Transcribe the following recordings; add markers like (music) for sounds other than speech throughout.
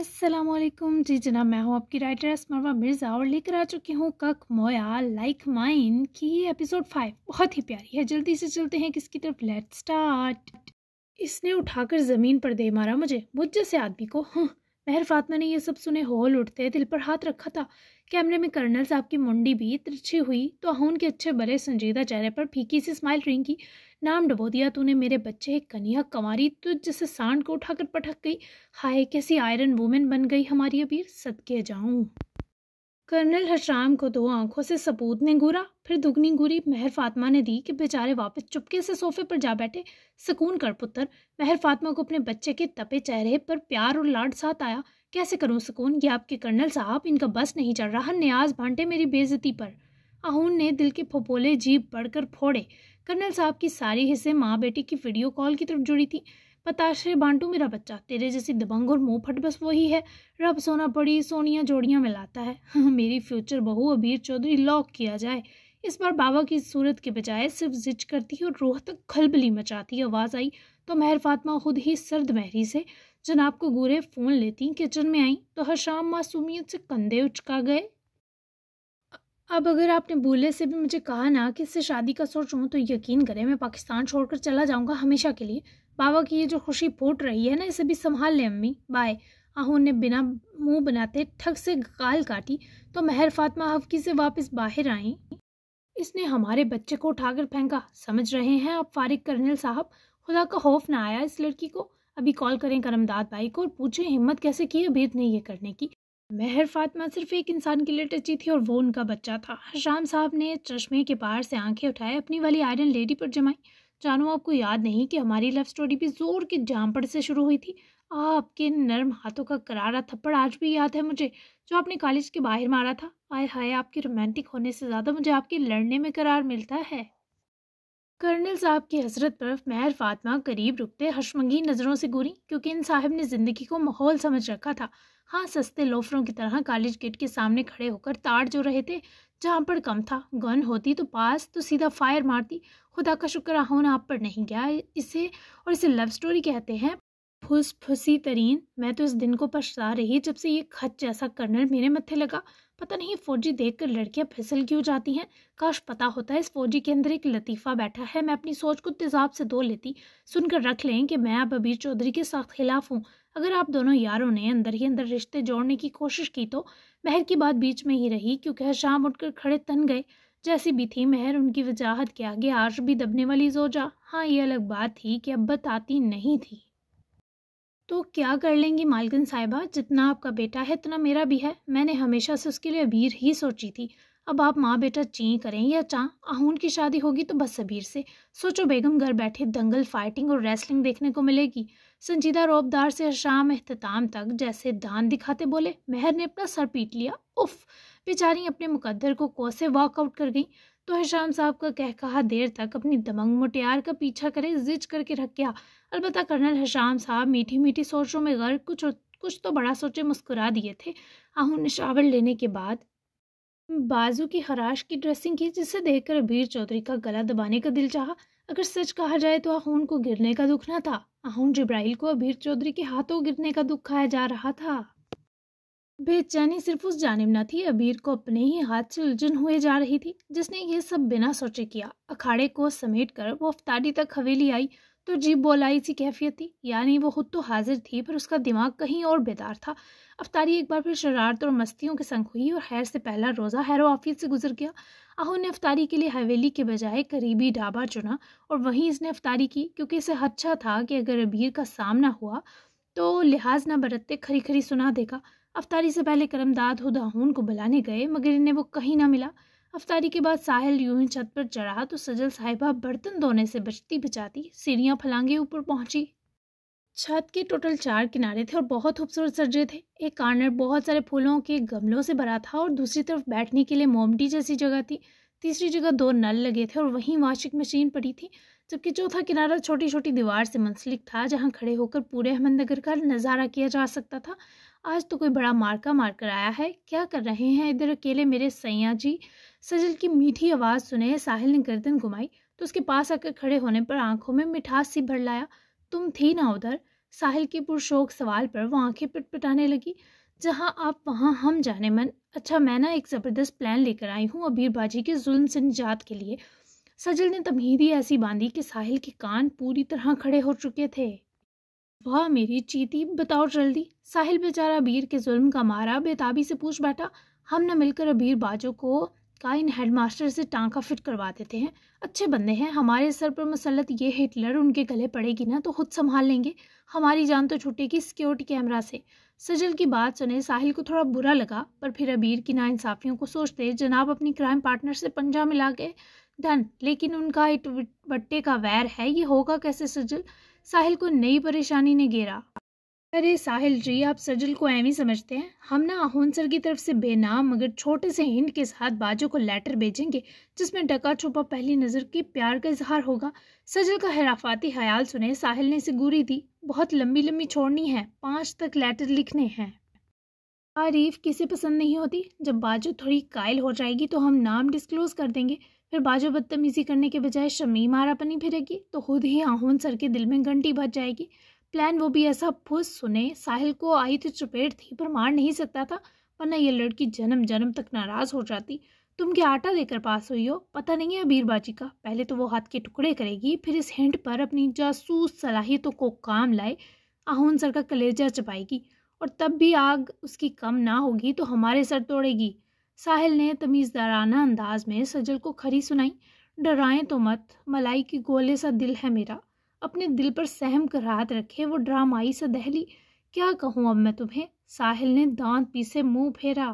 असलकुम जी जनाब मैं हूँ आपकी राइटर असमरवा मिर्ज़ा और लेकर आ चुकी हूँ कक मोया लाइक माइन की एपिसोड फाइव बहुत ही प्यारी है जल्दी से चलते हैं किसकी तरफ लेट स्टार्ट इसने उठाकर ज़मीन पर दे मारा मुझे मुझ जैसे आदमी को हाँ हम्म, महर फातमा ने यह सब सुने होल उठते दिल पर हाथ रखा था कैमरे में कर्नल साहब की मुंडी भी तिरछी हुई तो उनके के अच्छे बड़े संजीदा चेहरे पर फीकी सी स्माइल रिंकी नाम डबो दिया तूने मेरे बच्चे एक कन्हैया कंवारी तो जैसे सांड को उठाकर पटक गई हाय कैसी आयरन वूमेन बन गई हमारी अबीर सदके जाऊं कर्नल हशराम को दो आंखों से सपूत ने घूरा फिर दुगनी घूरी महर फातमा ने दी कि बेचारे वापस चुपके से सोफे पर जा बैठे सुकून कर पुत्र महर फातमा को अपने बच्चे के तपे चेहरे पर प्यार और लाड साथ आया कैसे करूं सुकून ये आपके कर्नल साहब इनका बस नहीं चल रहा न्याज भांटे मेरी बेजती पर आहून ने दिल के फोपोले जीप कर फोड़े कर्नल साहब की सारी हिस्से माँ बेटी की वीडियो कॉल की तरफ जुड़ी थी पताशे बांटू मेरा बच्चा तेरे जैसी दबंग और मुँह फट बस वही है रब सोना पड़ी सोनिया जोड़ियाँ मिलाता है (laughs) मेरी फ्यूचर बहू अबीर चौधरी लॉक किया जाए इस बार बाबा की सूरत के बजाय सिर्फ जिज करती और रोह तक खलबली मचाती आवाज़ आई तो महर फातमा खुद ही सर्द महरी से जनाब को गोरे फ़ोन लेती किचन में आई तो हर शाम मासूमियत से कंधे उचका गए अब अगर आपने बोले से भी मुझे कहा ना कि इससे शादी का सोच रहा हूँ तो यकीन करें मैं पाकिस्तान छोड़कर चला जाऊँगा हमेशा के लिए बाबा की ये जो खुशी फूट रही है ना इसे भी संभाल लें अम्मी बाय आहू ने बिना मुंह बनाते ठग से गाल काटी तो महर फातमा हफ्की से वापस बाहर आई इसने हमारे बच्चे को उठाकर फेंका समझ रहे हैं आप फारिक कर्नल साहब खुदा का खौफ ना आया इस लड़की को अभी कॉल करें करमदाद भाई को और पूछें हिम्मत कैसे की अबीद ने ये करने की मेहर फातिमा सिर्फ एक इंसान के लिए टची थी और वो उनका बच्चा था हरशाम साहब ने चश्मे के पार से आंखें उठाए अपनी वाली आयरन लेडी पर जमाई जानू आपको याद नहीं कि हमारी लव स्टोरी भी जोर के जामपड़ से शुरू हुई थी आपके नरम हाथों का करारा थप्पड़ आज भी याद है मुझे जो आपने कॉलेज के बाहर मारा था आय हाय आपके रोमांटिक होने से ज़्यादा मुझे आपके लड़ने में करार मिलता है कर्नल साहब की हसरत पर महर फातमा करीब रुकते हशमंगी नज़रों से घूरी क्योंकि इन साहब ने ज़िंदगी को माहौल समझ रखा था हाँ सस्ते लोफरों की तरह कॉलेज गेट के सामने खड़े होकर ताड़ जो रहे थे जहाँ पर कम था गन होती तो पास तो सीधा फायर मारती खुदा का शुक्र आहोन आप पर नहीं गया इसे और इसे लव स्टोरी कहते हैं फुस फुसी तरीन मैं तो इस दिन को पछता रही जब से ये खत जैसा कर्नल मेरे मत्थे लगा पता नहीं फौजी देखकर लड़कियां फिसल क्यों जाती हैं काश पता होता है इस फौजी के अंदर एक लतीफ़ा बैठा है मैं अपनी सोच को तेजाब से धो लेती सुनकर रख लें कि मैं अब अबीर चौधरी के साथ खिलाफ हूँ अगर आप दोनों यारों ने अंदर ही अंदर रिश्ते जोड़ने की कोशिश की तो महर की बात बीच में ही रही क्योंकि उठ उठकर खड़े तन गए जैसी भी थी महर उनकी वजाहत के आगे आज भी दबने वाली जोजा हाँ ये अलग बात थी कि अब बताती नहीं थी तो क्या कर लेंगी मालकिन साहिबा जितना आपका बेटा है इतना मेरा भी है मैंने हमेशा से उसके लिए अबीर ही सोची थी अब आप माँ बेटा ची करें या चाँ आहून की शादी होगी तो बस अबीर से सोचो बेगम घर बैठे दंगल फाइटिंग और रेसलिंग देखने को मिलेगी संजीदा रोबदार से शाम अहतमाम तक जैसे दान दिखाते बोले मेहर ने अपना सर पीट लिया उफ बेचारी अपने मुकद्दर को कोसे वॉकआउट कर गई तो हशाम साहब का कह कहा देर तक अपनी दमंग मुटियार का पीछा करे जिज करके रख गया अलबत् कर्नल हशाम साहब मीठी मीठी सोचों में गर्क कुछ कुछ तो बड़ा सोचे मुस्कुरा दिए थे आहू ने शावर लेने के बाद बाजू की हराश की ड्रेसिंग की जिसे देखकर अबीर चौधरी का गला दबाने का दिल चाहा अगर सच कहा जाए तो आहून को गिरने का दुख ना था आहून जब्राइल को अबीर चौधरी के हाथों गिरने का दुख खाया जा रहा था बेचैनी सिर्फ उस जानब न थी अबीर को अपने ही हाथ से उलझन हुए जा रही थी जिसने ये सब बिना सोचे किया अखाड़े को समेट कर वो अफ्तारी तक हवेली आई तो जीप बोलाई सी कैफियत थी यानी वो खुद तो हाजिर थी पर उसका दिमाग कहीं और बेदार था अफ्तारी एक बार फिर शरारत और मस्तियों के संग हुई और हैर से पहला रोज़ा हैरो ऑफिस से गुजर गया आहू ने अफ्तारी के लिए हवेली के बजाय करीबी ढाबा चुना और वहीं इसने अफ्तारी की क्योंकि इसे अच्छा था कि अगर अबीर का सामना हुआ तो लिहाज ना बरतते खरी खरी सुना देगा अफ्तारी से पहले करमदाद हुदाहून को बुलाने गए मगर इन्हें वो कहीं ना मिला अफ्तारी के बाद साहिल यूं ही छत पर चढ़ा तो सजल साहिबा बर्तन धोने से बचती बचाती सीढ़ियां फलांगे ऊपर पहुंची छत के टोटल चार किनारे थे और बहुत खूबसूरत सजे थे एक कार्नर बहुत सारे फूलों के गमलों से भरा था और दूसरी तरफ बैठने के लिए मोमटी जैसी जगह थी तीसरी जगह दो नल लगे थे और वहीं वाशिंग मशीन पड़ी थी जबकि चौथा किनारा छोटी छोटी दीवार से मंसलिक था जहां खड़े होकर पूरे अहमदनगर का नज़ारा किया जा सकता था आज तो कोई बड़ा मार्का मार कर आया है क्या कर रहे हैं इधर अकेले मेरे सैया जी सजल की मीठी आवाज़ सुने साहिल ने गर्दन घुमाई तो उसके पास आकर खड़े होने पर आंखों में मिठास सी भर लाया तुम थी ना उधर साहिल के पुरशोक सवाल पर वो आंखें पिटपिटाने लगी जहाँ आप वहाँ हम जाने मन अच्छा मैं ना एक ज़बरदस्त प्लान लेकर आई हूँ अबीर बाजी के जुल्म से निजात के लिए सजल ने तमहीदी ऐसी बांधी कि साहिल के कान पूरी तरह खड़े हो चुके थे वाह मेरी चीती बताओ जल्दी साहिल बेचारा अबीर के जुल्म का मारा बेताबी से पूछ बैठा हम न मिलकर अबीर बाजों को का इन हेडमास्टर से टांका फिट करवा देते हैं अच्छे बंदे हैं हमारे सर पर मसलत ये हिटलर उनके गले पड़ेगी ना तो खुद संभाल लेंगे हमारी जान तो छुटेगी सिक्योरिटी कैमरा से सजल की बात सुने साहिल को थोड़ा बुरा लगा पर फिर अबीर की नाइंसाफ़ियों को सोचते जनाब अपनी क्राइम पार्टनर से पंजा मिला के डन लेकिन उनका इट बट्टे का वैर है ये होगा कैसे सजल साहिल को नई परेशानी ने घेरा अरे साहिल जी आप सजल को एवं समझते हैं हम ना आहोन सर की तरफ से बेनाम मगर छोटे से हिंट के साथ बाजू को लेटर भेजेंगे जिसमें डका छुपा पहली नज़र के प्यार का इजहार होगा सजल का हराफाती ख्याल सुने साहिल ने इसे गुरी दी बहुत लंबी लंबी छोड़नी है पाँच तक लेटर लिखने हैं तारीफ किसे पसंद नहीं होती जब बाजू थोड़ी कायल हो जाएगी तो हम नाम डिस्क्लोज कर देंगे फिर बाजू बदतमीजी करने के बजाय शमीम आरापनी फिरेगी तो खुद ही आहोन सर के दिल में घंटी बज जाएगी प्लान वो भी ऐसा फुस सुने साहिल को आई तो चपेट थी पर मार नहीं सकता था वरना ये लड़की जन्म जन्म तक नाराज़ हो जाती तुम क्या आटा देकर पास हुई हो पता नहीं है बीरबाजी का पहले तो वो हाथ के टुकड़े करेगी फिर इस हिंट पर अपनी जासूस सलाहियतों को काम लाए आहुन सर का कलेजा चपाएगी और तब भी आग उसकी कम ना होगी तो हमारे सर तोड़ेगी साहिल ने तमीज़दाराना अंदाज में सजल को खरी सुनाई डराएं तो मत मलाई के गोले सा दिल है मेरा अपने दिल पर सहम कर राहत रखे वो ड्रामाई सा दहली क्या कहूँ अब मैं तुम्हें साहिल ने दांत पीसे मुंह फेरा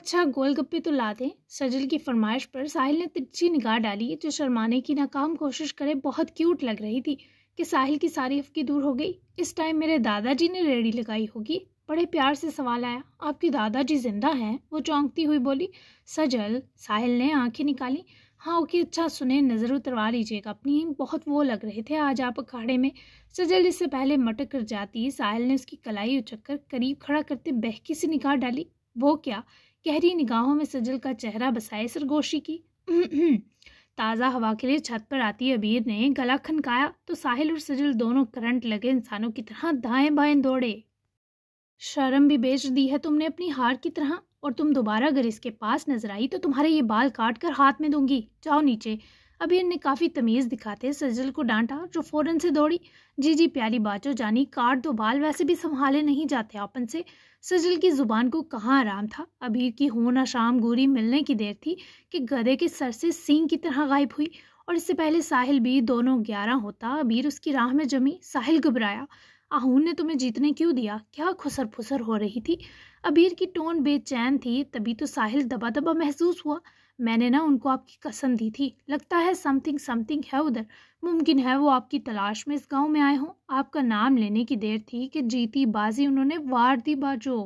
अच्छा गोलगप्पे तो ला दें सजल की फरमाइश पर साहिल ने तिरछी निगाह डाली जो शर्माने की नाकाम कोशिश करे बहुत क्यूट लग रही थी कि साहिल की सारी अफकी दूर हो गई इस टाइम मेरे दादाजी ने रेडी लगाई होगी बड़े प्यार से सवाल आया आपके दादाजी जिंदा हैं वो चौंकती हुई बोली सजल साहिल ने आंखें निकाली हाँ ओके अच्छा सुने नज़र उतरवा लीजिएगा अपनी बहुत वो लग रहे थे आज आप अखाड़े में सजल इससे पहले मटक कर जाती साहिल ने उसकी कलाई उचक करीब खड़ा करते बहकी से निगाह डाली वो क्या गहरी निगाहों में सजल का चेहरा बसाए सरगोशी की ताज़ा हवा के लिए छत पर आती अबीर ने गला खनकाया तो साहिल और सजल दोनों करंट लगे इंसानों की तरह दाएं बाएं दौड़े शर्म भी बेच दी है तुमने अपनी हार की तरह और तुम दोबारा अगर इसके पास नजर आई तो तुम्हारे ये बाल काट कर हाथ में दूंगी जाओ नीचे अबीर ने काफ़ी तमीज़ दिखाते सजल को डांटा जो फ़ौरन से दौड़ी जी जी प्यारी बाचो जानी काट दो बाल वैसे भी संभाले नहीं जाते अपन से सजल की ज़ुबान को कहाँ आराम था अबीर की होना शाम गोरी मिलने की देर थी कि गधे के सर से सींग की तरह गायब हुई और इससे पहले साहिल भी दोनों ग्यारह होता अबीर उसकी राह में जमी साहिल घबराया आहून ने तुम्हें जीतने क्यों दिया क्या खुसर फुसर हो रही थी अबीर की टोन बेचैन थी तभी तो साहिल दबा दबा महसूस हुआ मैंने ना उनको आपकी कसम दी थी लगता है समथिंग समथिंग है उधर मुमकिन है वो आपकी तलाश में इस गांव में आए हों आपका नाम लेने की देर थी कि जीती बाजी उन्होंने वार दी बाजो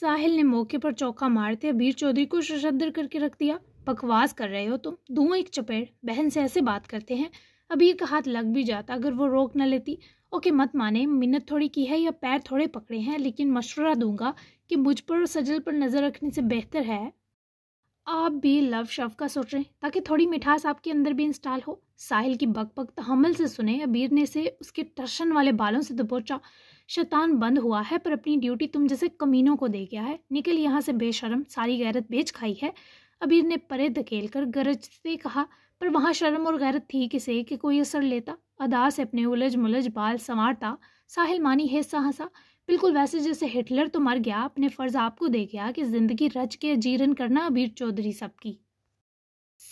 साहिल ने मौके पर चौका मारते अबीर चौधरी को शशद्र करके रख दिया बकवास कर रहे हो तुम तो। एक चपेट बहन से ऐसे बात करते हैं अभी एक हाथ लग भी जाता अगर वो रोक ना लेती ओके मत माने मिन्नत थोड़ी की है या पैर थोड़े पकड़े हैं लेकिन मशवरा दूंगा कि मुझ पर और सजल पर नज़र रखने से बेहतर है आप भी लव शव का सोच रहे हैं ताकि थोड़ी मिठास आपके अंदर भी इंस्टॉल हो साहिल की बक बक तहमल से सुने अबीर ने से उसके टर्शन वाले बालों से दबोचा तो शैतान बंद हुआ है पर अपनी ड्यूटी तुम जैसे कमीनों को दे गया है निकल यहाँ से बेशरम सारी गैरत बेच खाई है अबीर ने परे धकेल कर गरज से कहा पर वहाँ शर्म और गैरत थी किसे कि कोई असर लेता अदा से अपने उलझ मुलझ बाल संवारता साहिल मानी हिस्सा हंसा बिल्कुल वैसे जैसे हिटलर तो मर गया अपने फ़र्ज आपको दे गया कि ज़िंदगी रच के जीरन करना अबीर चौधरी सबकी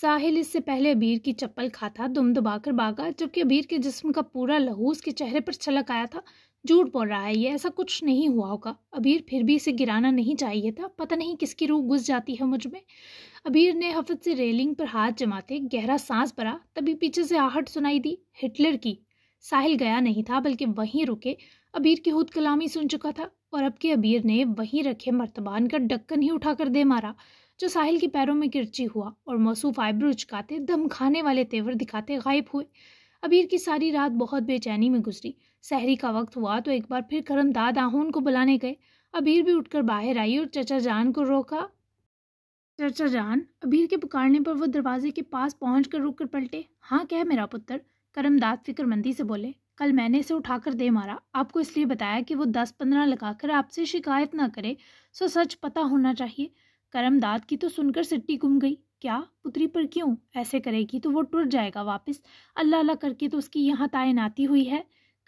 साहिल इससे पहले अबीर की चप्पल खाता दुम दबाकर भागा जबकि अबीर के जिस्म का पूरा लहू उसके चेहरे पर छलक आया था झूठ बोल रहा है ये ऐसा कुछ नहीं हुआ होगा अबीर फिर भी इसे गिराना नहीं चाहिए था पता नहीं किसकी रूह घुस जाती है मुझ में अबीर ने हफत से रेलिंग पर हाथ जमाते गहरा सांस भरा तभी पीछे से आहट सुनाई दी हिटलर की साहिल गया नहीं था बल्कि वहीं रुके अबीर की हुद कलामी सुन चुका था और अब के अबीर ने वहीं रखे मर्तबान का डक्कन ही उठाकर दे मारा जो साहिल के पैरों में किरची हुआ और मौसू आईब्रो चुकाते दम खाने वाले तेवर दिखाते गायब हुए अबीर की सारी रात बहुत बेचैनी में गुजरी शहरी का वक्त हुआ तो एक बार फिर करम दाद आहोन को बुलाने गए अबीर भी उठकर बाहर आई और चचा जान को रोका चचा जान अबीर के पुकारने पर वो दरवाजे के पास पहुँच कर रुक कर पलटे हाँ कह मेरा पुत्र करमदाद फिक्रमंदी से बोले कल मैंने इसे उठाकर दे मारा आपको इसलिए बताया कि वो दस पंद्रह लगाकर आपसे शिकायत ना करे सो सच पता होना चाहिए करमदाद की तो सुनकर सिट्टी घूम गई क्या पुत्री पर क्यों ऐसे करेगी तो वो टूट जाएगा वापस अल्लाह अल्लाह करके तो उसकी यहाँ तायनाती हुई है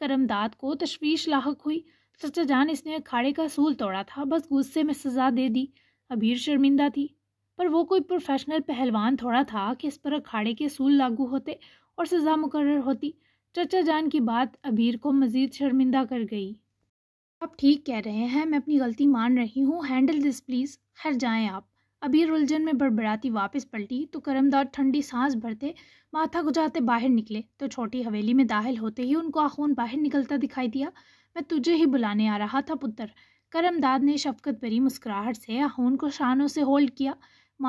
करमदाद को तशवीश लाक हुई चचा जान इसने अखाड़े का सूल तोड़ा था बस गुस्से में सजा दे दी अबीर शर्मिंदा थी पर वो कोई प्रोफेशनल पहलवान थोड़ा था कि इस पर अखाड़े के सूल लागू होते और सज़ा मुकर होती चचा जान की बात अबीर को मज़ीद शर्मिंदा कर गई आप ठीक कह रहे हैं मैं अपनी गलती मान रही हूँ हैंडल दिस प्लीज़ खैर जाएं आप अबीर उलझन में बड़बड़ाती वापस पलटी तो करमदार ठंडी सांस भरते माथा गुजाते बाहर निकले तो छोटी हवेली में दाहल होते ही उनको आखून बाहर निकलता दिखाई दिया मैं तुझे ही बुलाने आ रहा था पुत्र करमदाद ने शफकत भरी मुस्कुराहट से आखून को शानों से होल्ड किया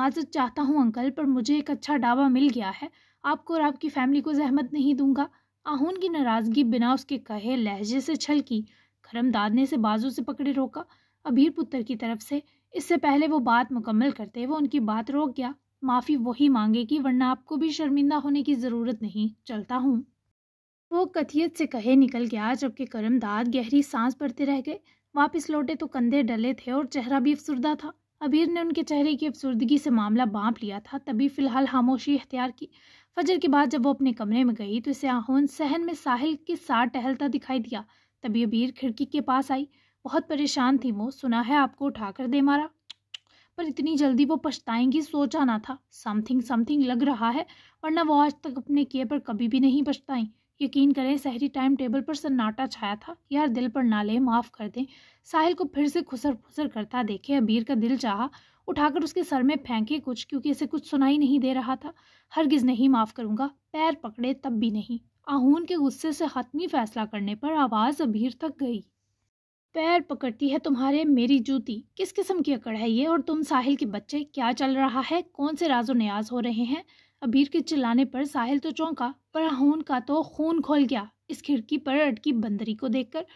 माजत चाहता हूँ अंकल पर मुझे एक अच्छा डाबा मिल गया है आपको और आपकी फैमिली को जहमत नहीं दूंगा आहून की नाराज़गी बिना उसके कहे लहजे से छल की करमदाद ने इसे बाजू से पकड़े रोका अबीर पुत्र की तरफ से इससे पहले वो बात मुकम्मल करते वो उनकी बात रोक गया माफ़ी वही मांगेगी वरना आपको भी शर्मिंदा होने की ज़रूरत नहीं चलता हूँ वो कथियत से कहे निकल गया जबकि करमदाद गहरी सांस भरते रह गए वापस लौटे तो कंधे डले थे और चेहरा भी अफसरदा था अबीर ने उनके चेहरे की अफसरदगी से मामला बांप लिया था तभी फ़िलहाल खामोशी अख्तियार की फजर के बाद जब वो अपने कमरे में गई तो इसे आहून सहन में साहिल के साथ टहलता दिखाई दिया तभी अबीर खिड़की के पास आई बहुत परेशान थी वो सुना है आपको उठाकर दे मारा पर इतनी जल्दी वो पछताएंगी सोचा ना था समथिंग समथिंग लग रहा है वरना वो आज तक अपने किए पर कभी भी नहीं पछताई यकीन करें शहरी टाइम टेबल पर सन्नाटा छाया था यार दिल पर ना ले माफ़ कर दें साहिल को फिर से खुसर फुसर करता देखे अबीर का दिल चाहा उठाकर उसके सर में फेंके कुछ क्योंकि इसे कुछ सुनाई नहीं दे रहा था हरगिज नहीं माफ़ करूँगा पैर पकड़े तब भी नहीं आहून के गुस्से से हतमी फैसला करने पर आवाज़ अबीर तक गई पैर पकड़ती है तुम्हारे मेरी जूती किस किस्म की अकड़ है ये और तुम साहिल के बच्चे क्या चल रहा है कौन से राजो न्याज हो रहे हैं अबीर के चिल्लाने पर साहिल तो चौंका पर हून का तो खून खोल गया इस खिड़की पर अटकी बंदरी को देखकर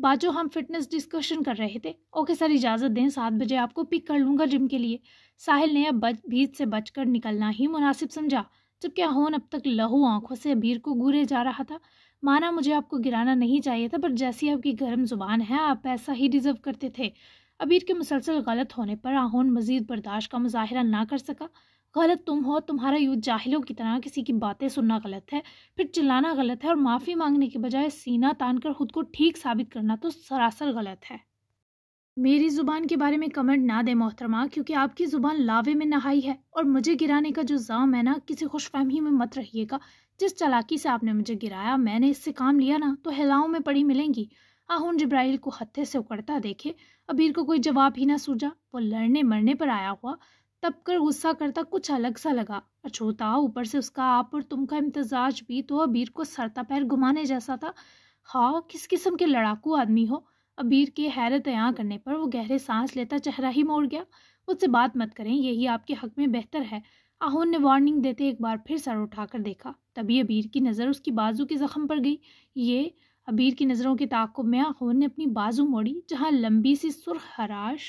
बाजो हम फिटनेस डिस्कशन कर रहे थे ओके सर इजाज़त दें सात बजे आपको पिक कर लूँगा जिम के लिए साहिल ने अब बच भीत से बचकर निकलना ही मुनासिब समझा जबकि होन अब तक लहू आंखों से अबीर को घूरे जा रहा था माना मुझे आपको गिराना नहीं चाहिए था पर जैसी आपकी गर्म जुबान है आप ऐसा ही डिज़र्व करते थे अबीर के मुसलसल गलत होने पर आहोन मजीद बर्दाश्त का मुजाहरा ना कर सका गलत तुम हो तुम्हारा यूँ जाहिलों की तरह किसी की बातें सुनना गलत है फिर चिल्लाना गलत है और माफ़ी मांगने के बजाय सीना तान कर खुद को ठीक साबित करना तो सरासर गलत है मेरी ज़ुबान के बारे में कमेंट ना दे मोहतरमा क्योंकि आपकी ज़ुबान लावे में नहाई है और मुझे गिराने का जो जाम है ना किसी खुशफहमी में मत रहिएगा जिस चालाकी से आपने मुझे गिराया मैंने इससे काम लिया ना तो हेलाओं में पड़ी मिलेंगी आहून जब्राइल को हत्थे से उकड़ता देखे अबीर को कोई जवाब ही ना सूझा वो लड़ने मरने पर आया हुआ तब कर गुस्सा करता कुछ अलग सा लगा अछूता ऊपर से उसका आप और तुम का इम्तजाज भी तो अबीर को सरता पैर घुमाने जैसा था हाँ किस किस्म के लड़ाकू आदमी हो अबीर के हैरत यहाँ करने पर वो गहरे सांस लेता चेहरा ही मोड़ गया मुझसे बात मत करें यही आपके हक में बेहतर है आहोन ने वार्निंग देते एक बार फिर सर उठाकर देखा तभी अबीर की नज़र उसकी बाजू के ज़ख्म पर गई ये अबीर की नज़रों के ताकुब में आहोन ने अपनी बाजू मोड़ी जहाँ लंबी सी सुरख हराश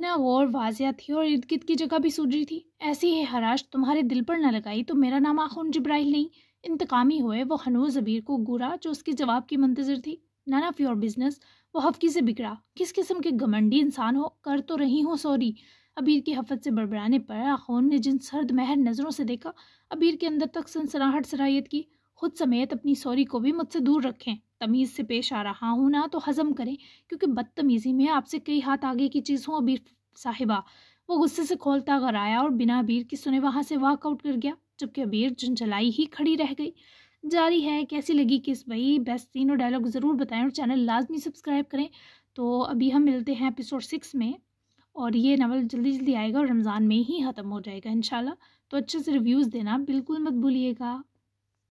ना वो और वाजिया थी और इर्द गिर्द की जगह भी सूझी थी ऐसी है हराश तुम्हारे दिल पर न लगाई तो मेरा नाम आखून जब्राहल नहीं इंतकामी हुए वो हनूर जबीर को घूरा जो उसके जवाब की मंतजर थी नन ऑफ योर बिजनेस वो हफ्की से बिगड़ा किस किस्म के घमंडी इंसान हो कर तो रही हो सॉरी अबीर की हफत से बड़बड़ाने पर आखोन ने जिन सर्द महर नज़रों से देखा अबीर के अंदर तक सनसराहट सराहियत की खुद समेत अपनी सॉरी को भी मुझसे दूर रखें तमीज़ से पेश आ रहा हूँ ना तो हज़म करें क्योंकि बदतमीज़ी में आपसे कई हाथ आगे की चीज़ हूँ अबीर साहिबा वो गुस्से से खोलता आया और बिना अबीर की सुने वहाँ से वॉकआउट कर गया जबकि अबीर झुंझलाई ही खड़ी रह गई जारी है कैसी लगी किस भाई बेस्ट तीनों डायलॉग ज़रूर बताएं और चैनल लाजमी सब्सक्राइब करें तो अभी हम मिलते हैं एपिसोड सिक्स में और ये नावल जल्दी जल्दी आएगा और रमज़ान में ही ख़त्म हो जाएगा इन तो अच्छे से रिव्यूज़ देना बिल्कुल मत भूलिएगा